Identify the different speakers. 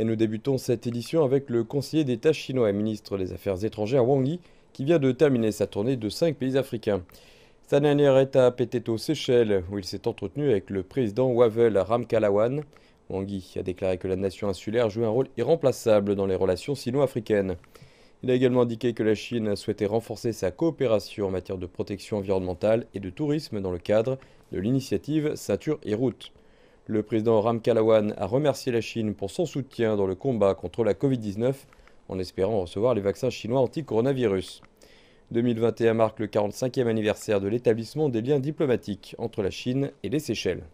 Speaker 1: Et nous débutons cette édition avec le conseiller d'État chinois et ministre des Affaires étrangères Wang Yi, qui vient de terminer sa tournée de cinq pays africains. Sa dernière étape était aux Seychelles, où il s'est entretenu avec le président Wavel Ramkalawan. Wang Yi a déclaré que la nation insulaire joue un rôle irremplaçable dans les relations sino-africaines. Il a également indiqué que la Chine souhaitait renforcer sa coopération en matière de protection environnementale et de tourisme dans le cadre de l'initiative Ceinture et Route. Le président Ram Kalawan a remercié la Chine pour son soutien dans le combat contre la Covid-19 en espérant recevoir les vaccins chinois anti-coronavirus. 2021 marque le 45e anniversaire de l'établissement des liens diplomatiques entre la Chine et les Seychelles.